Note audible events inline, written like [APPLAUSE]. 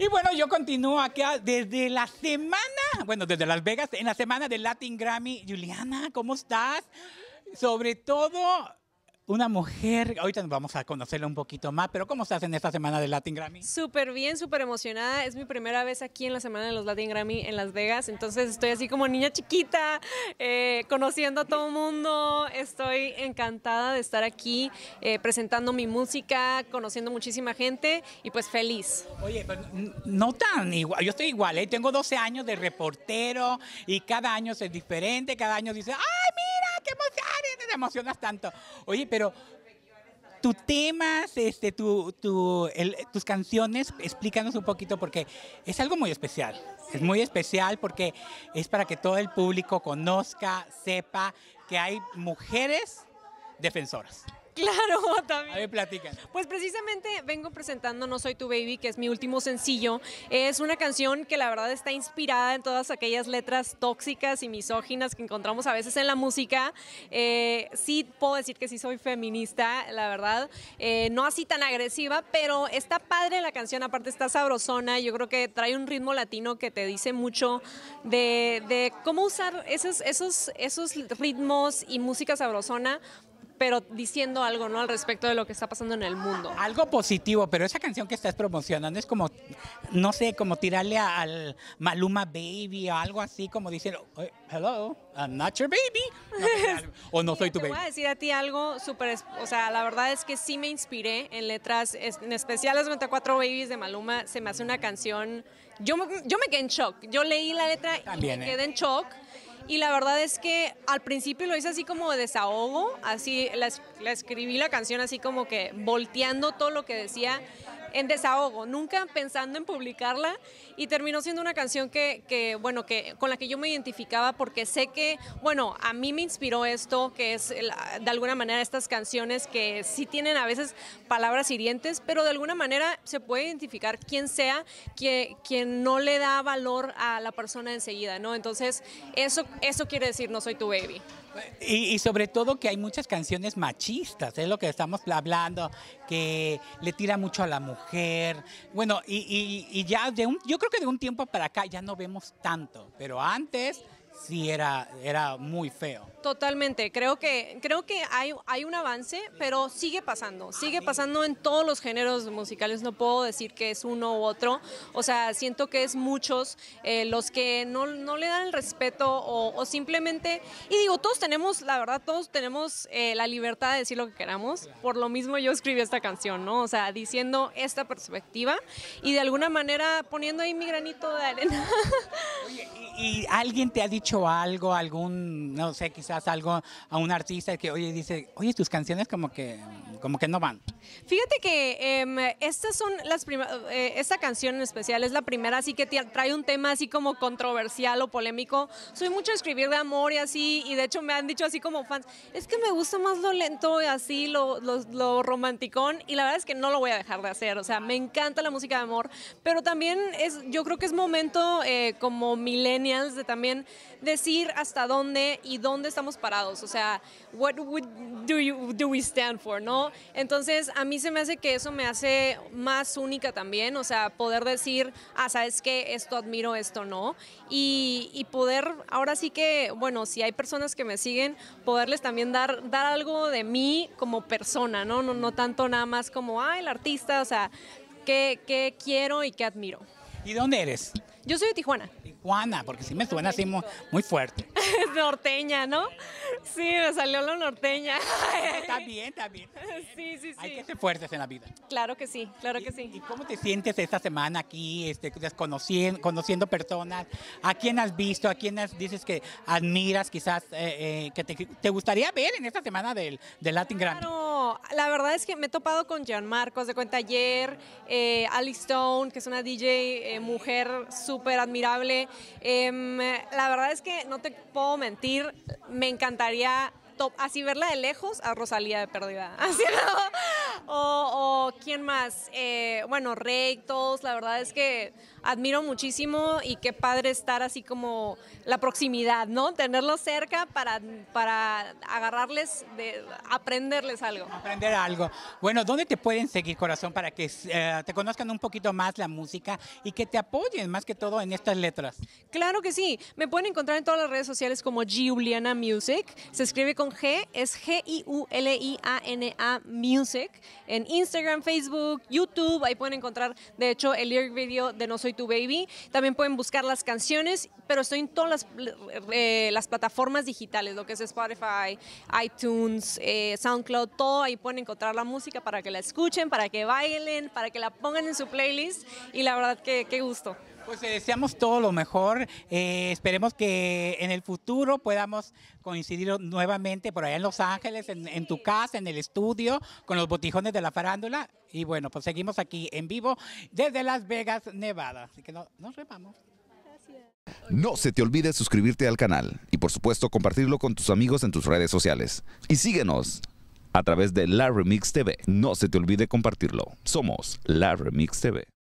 Y bueno, yo continúo aquí desde la semana, bueno, desde Las Vegas, en la semana del Latin Grammy. Juliana, ¿cómo estás? Sobre todo una mujer, ahorita vamos a conocerla un poquito más, pero ¿cómo estás en esta semana de Latin Grammy? Súper bien, súper emocionada. Es mi primera vez aquí en la semana de los Latin Grammy en Las Vegas, entonces estoy así como niña chiquita, eh, conociendo a todo el mundo. Estoy encantada de estar aquí eh, presentando mi música, conociendo muchísima gente y pues feliz. Oye, pero no tan igual, yo estoy igual, ¿eh? tengo 12 años de reportero y cada año es diferente, cada año dice, ¡ay! emocionas tanto. Oye, pero tus temas, este, tu, tus canciones, explícanos un poquito porque es algo muy especial. Es muy especial porque es para que todo el público conozca, sepa que hay mujeres defensoras. Claro, [LAUGHS] también. A ver, platican. Pues precisamente vengo presentando No Soy Tu Baby, que es mi último sencillo. Es una canción que la verdad está inspirada en todas aquellas letras tóxicas y misóginas que encontramos a veces en la música. Eh, sí puedo decir que sí soy feminista, la verdad. Eh, no así tan agresiva, pero está padre la canción, aparte está sabrosona. Yo creo que trae un ritmo latino que te dice mucho de, cómo usar esos, esos, esos ritmos y música sabrosona pero diciendo algo, ¿no? Al respecto de lo que está pasando en el mundo. Algo positivo, pero esa canción que estás promocionando es como, no sé, como tirarle al Maluma Baby o algo así, como diciendo, hello, I'm not your baby. o no [LAUGHS] soy tu baby. Te voy a decir a ti algo súper, o sea, la verdad es que sí me inspiré en letras, en especial las 24 Babies de Maluma, se me hace una canción, yo, yo me quedé en shock, yo leí la letra y me ¿eh? quedé en shock. Y la verdad es que al principio lo hice así como desahogo, así la, escribí la canción así como que volteando todo lo que decía en desahogo, nunca pensando en publicarla y terminó siendo una canción que, bueno, que con la que yo me identificaba porque sé que, bueno, a mí me inspiró esto, que es de alguna manera estas canciones que sí tienen a veces palabras hirientes, pero de alguna manera se puede identificar quien sea que, quien no le da valor a la persona enseguida, ¿no? Entonces, eso eso quiere decir no soy tu baby. Y, sobre todo que hay muchas canciones machistas, es lo que estamos hablando, que le tira mucho a la mujer. Bueno, y, ya de un, yo creo que de un tiempo para acá ya no vemos tanto, pero antes sí era, era muy feo. Totalmente, creo que, creo que hay, hay un avance, pero sigue pasando, sigue pasando en todos los géneros musicales, no puedo decir que es uno u otro, o sea, siento que es muchos eh, los que no, le dan el respeto o, simplemente, y digo, todos tenemos, la verdad, todos tenemos eh, la libertad de decir lo que queramos, por lo mismo yo escribí esta canción, ¿no? O sea, diciendo esta perspectiva y de alguna manera poniendo ahí mi granito de arena. [LAUGHS] Oye, ¿y, y alguien te ha dicho algo, algún, no sé, quizás algo a un artista que oye dice, oye, tus canciones como que, como que no van? Fíjate que em, estas son las eh, esta canción en especial es la primera, así que trae un tema así como controversial o polémico. Soy mucho escribir de amor y así, y de hecho me han dicho así como fans, es que me gusta más lo lento y así, lo, lo, romanticón, y la verdad es que no lo voy a dejar de hacer, o sea, me encanta la música de amor, pero también es, yo creo que es momento eh, como millennials de también decir hasta dónde y dónde estamos parados, o sea, what would do, you, do we stand for, ¿no? Entonces, a mí se me hace que eso me hace más única también, o sea, poder decir, ah, sabes que esto admiro, esto no, y, poder, ahora sí que, bueno, si hay personas que me siguen, poderles también dar, dar algo de mí como persona, ¿no? No, tanto nada más como, ah, el artista, o sea, qué, qué quiero y qué admiro. ¿Y dónde eres? Yo soy de Tijuana. Juana, porque si me suena así muy, fuerte. [LAUGHS] Es norteña, ¿no? Sí, me salió lo norteña. [LAUGHS] Está bien, está bien. Sí, sí, sí. Hay que ser fuertes en la vida. Claro que sí, claro que sí. ¿Y cómo te sientes esta semana aquí, este, desconociendo, conociendo personas? ¿A quién has visto? ¿A quién dices que admiras quizás, eh, eh, que te, gustaría ver en esta semana del, Latin Grammy? Claro, la verdad es que me he topado con Jean Marcos, de cuenta ayer, eh, Alice Stone, que es una DJ eh, mujer súper admirable, Em, la verdad es que no te puedo mentir, me encantaría así verla de lejos, a Rosalía de pérdida. [LAUGHS] Así, ¿no? o, quién más, eh, Bueno, bueno, todos, la verdad es que admiro muchísimo y qué padre estar así como la proximidad, ¿no? Tenerlos cerca para, para agarrarles, aprenderles algo. Aprender algo. Bueno, ¿dónde te pueden seguir, corazón, para que eh, te conozcan un poquito más la música y que te apoyen más que todo en estas letras? Claro que sí. Me pueden encontrar en todas las redes sociales como Giuliana Music. Se escribe con G es G-I-U-L-I-A-N-A Music. En Instagram, Facebook, YouTube, ahí pueden encontrar, de hecho, el lyric video de No Soy Tu Baby. También pueden buscar las canciones, pero estoy en todas las, eh, las plataformas digitales, lo que es Spotify, iTunes, eh, SoundCloud, todo. Ahí pueden encontrar la música para que la escuchen, para que bailen, para que la pongan en su playlist. Y la verdad que qué gusto. Pues eh, deseamos todo lo mejor. Eh, esperemos que en el futuro podamos coincidir nuevamente por allá en Los Ángeles, en, tu casa, en el estudio, con los botijones de la farándula. Y bueno, pues seguimos aquí en vivo desde Las Vegas, Nevada. Así que no, nos repamos. No se te olvide suscribirte al canal y por supuesto compartirlo con tus amigos en tus redes sociales. Y síguenos a través de La Remix TV. No se te olvide compartirlo. Somos La Remix TV.